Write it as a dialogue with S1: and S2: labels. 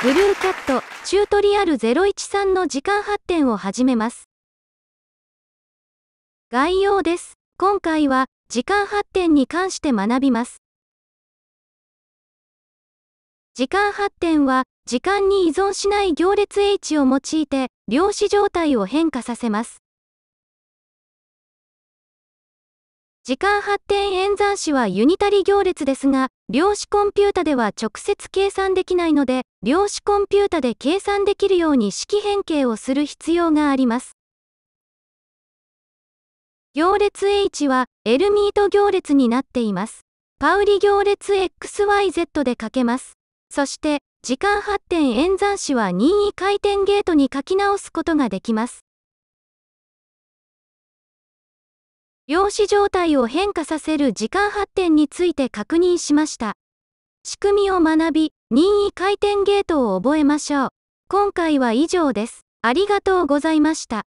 S1: ブルーキャットチュートリアル013の時間発展を始めます。概要です。今回は時間発展に関して学びます。時間発展は時間に依存しない行列 H を用いて量子状態を変化させます。時間発展演算子はユニタリ行列ですが、量子コンピュータでは直接計算できないので、量子コンピュータで計算できるように式変形をする必要があります。行列 H はエルミート行列になっています。パウリ行列 XYZ で書けます。そして、時間発展演算子は任意回転ゲートに書き直すことができます。量子状態を変化させる時間発展について確認しました。仕組みを学び、任意回転ゲートを覚えましょう。今回は以上です。ありがとうございました。